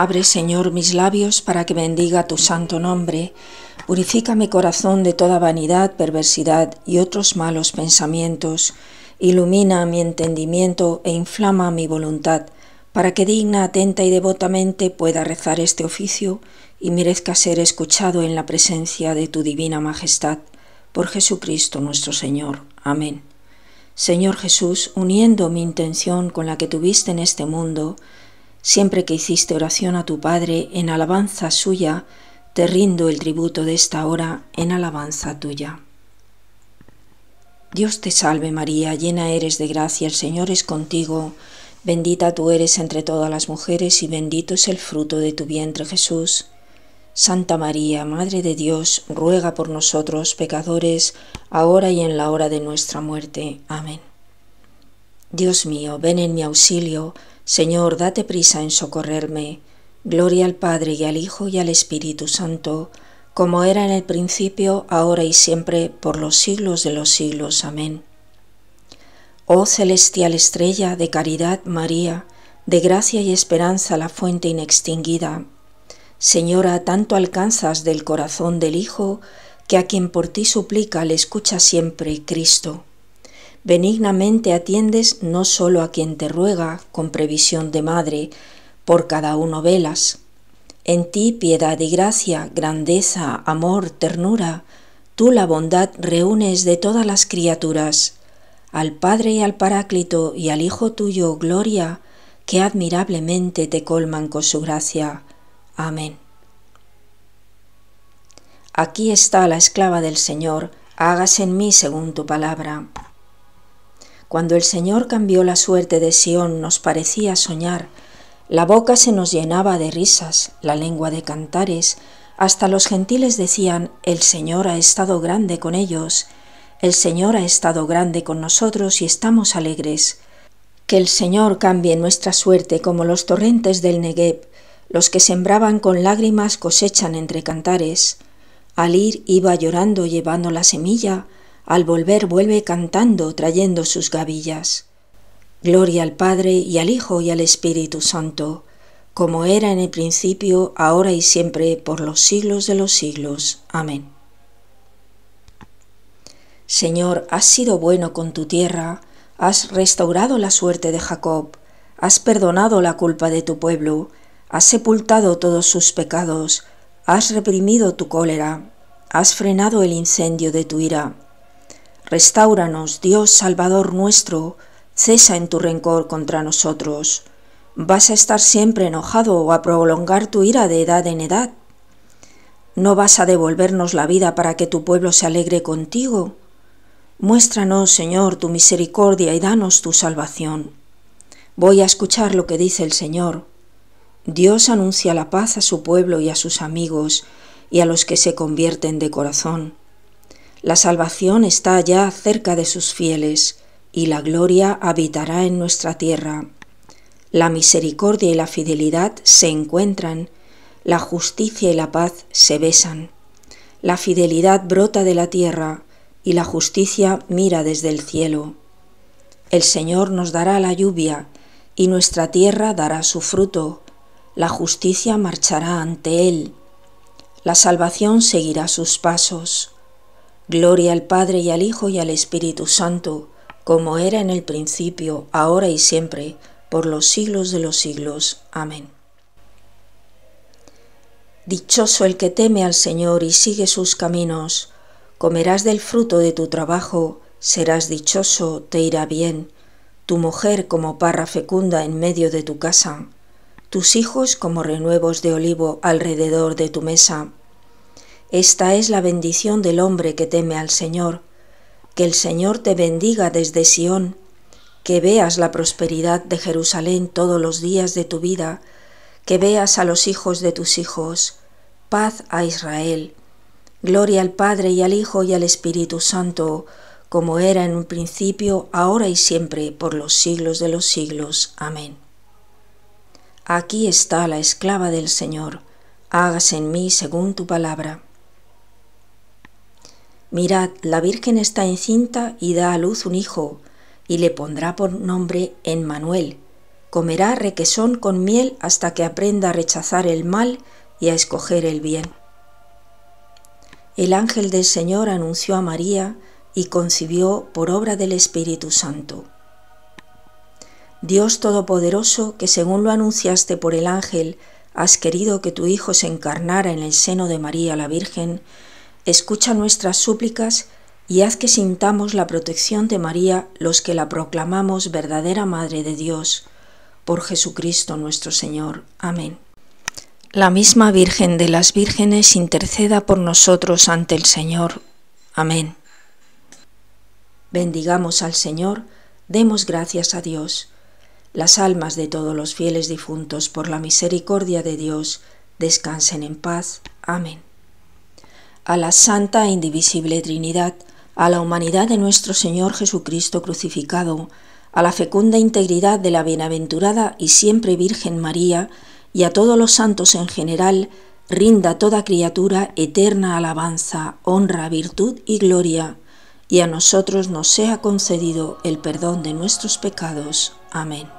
Abre, Señor, mis labios para que bendiga tu santo nombre. Purifica mi corazón de toda vanidad, perversidad y otros malos pensamientos. Ilumina mi entendimiento e inflama mi voluntad, para que digna, atenta y devotamente pueda rezar este oficio y merezca ser escuchado en la presencia de tu divina majestad. Por Jesucristo nuestro Señor. Amén. Señor Jesús, uniendo mi intención con la que tuviste en este mundo, Siempre que hiciste oración a tu Padre en alabanza suya, te rindo el tributo de esta hora en alabanza tuya. Dios te salve María, llena eres de gracia, el Señor es contigo, bendita tú eres entre todas las mujeres y bendito es el fruto de tu vientre Jesús. Santa María, Madre de Dios, ruega por nosotros pecadores, ahora y en la hora de nuestra muerte. Amén. Dios mío, ven en mi auxilio, Señor, date prisa en socorrerme. Gloria al Padre y al Hijo y al Espíritu Santo, como era en el principio, ahora y siempre, por los siglos de los siglos. Amén. Oh celestial estrella de caridad María, de gracia y esperanza la fuente inextinguida. Señora, tanto alcanzas del corazón del Hijo, que a quien por ti suplica le escucha siempre Cristo benignamente atiendes no sólo a quien te ruega con previsión de madre, por cada uno velas. En ti piedad y gracia, grandeza, amor, ternura, tú la bondad reúnes de todas las criaturas. Al Padre y al Paráclito y al Hijo tuyo, gloria, que admirablemente te colman con su gracia. Amén. Aquí está la esclava del Señor, hágase en mí según tu palabra. Cuando el Señor cambió la suerte de Sión nos parecía soñar, la boca se nos llenaba de risas, la lengua de cantares, hasta los gentiles decían, el Señor ha estado grande con ellos, el Señor ha estado grande con nosotros y estamos alegres. Que el Señor cambie nuestra suerte como los torrentes del Negev, los que sembraban con lágrimas cosechan entre cantares. Al ir iba llorando llevando la semilla, al volver vuelve cantando, trayendo sus gavillas. Gloria al Padre y al Hijo y al Espíritu Santo, como era en el principio, ahora y siempre, por los siglos de los siglos. Amén. Señor, has sido bueno con tu tierra, has restaurado la suerte de Jacob, has perdonado la culpa de tu pueblo, has sepultado todos sus pecados, has reprimido tu cólera, has frenado el incendio de tu ira Restáuranos, Dios Salvador nuestro, cesa en tu rencor contra nosotros. ¿Vas a estar siempre enojado o a prolongar tu ira de edad en edad? ¿No vas a devolvernos la vida para que tu pueblo se alegre contigo? Muéstranos, Señor, tu misericordia y danos tu salvación. Voy a escuchar lo que dice el Señor. Dios anuncia la paz a su pueblo y a sus amigos y a los que se convierten de corazón. La salvación está ya cerca de sus fieles, y la gloria habitará en nuestra tierra. La misericordia y la fidelidad se encuentran, la justicia y la paz se besan. La fidelidad brota de la tierra, y la justicia mira desde el cielo. El Señor nos dará la lluvia, y nuestra tierra dará su fruto. La justicia marchará ante Él. La salvación seguirá sus pasos. Gloria al Padre y al Hijo y al Espíritu Santo, como era en el principio, ahora y siempre, por los siglos de los siglos. Amén. Dichoso el que teme al Señor y sigue sus caminos, comerás del fruto de tu trabajo, serás dichoso, te irá bien, tu mujer como parra fecunda en medio de tu casa, tus hijos como renuevos de olivo alrededor de tu mesa esta es la bendición del hombre que teme al Señor. Que el Señor te bendiga desde Sión, que veas la prosperidad de Jerusalén todos los días de tu vida, que veas a los hijos de tus hijos. Paz a Israel. Gloria al Padre y al Hijo y al Espíritu Santo, como era en un principio, ahora y siempre, por los siglos de los siglos. Amén. Aquí está la esclava del Señor. Hágase en mí según tu palabra. Mirad, la Virgen está encinta y da a luz un hijo, y le pondrá por nombre en Manuel. Comerá requesón con miel hasta que aprenda a rechazar el mal y a escoger el bien. El ángel del Señor anunció a María y concibió por obra del Espíritu Santo. Dios Todopoderoso, que según lo anunciaste por el ángel, has querido que tu Hijo se encarnara en el seno de María la Virgen, Escucha nuestras súplicas y haz que sintamos la protección de María los que la proclamamos verdadera Madre de Dios, por Jesucristo nuestro Señor. Amén. La misma Virgen de las Vírgenes interceda por nosotros ante el Señor. Amén. Bendigamos al Señor, demos gracias a Dios. Las almas de todos los fieles difuntos, por la misericordia de Dios, descansen en paz. Amén a la Santa e Indivisible Trinidad, a la humanidad de nuestro Señor Jesucristo crucificado, a la fecunda integridad de la bienaventurada y siempre Virgen María, y a todos los santos en general, rinda toda criatura eterna alabanza, honra, virtud y gloria, y a nosotros nos sea concedido el perdón de nuestros pecados. Amén.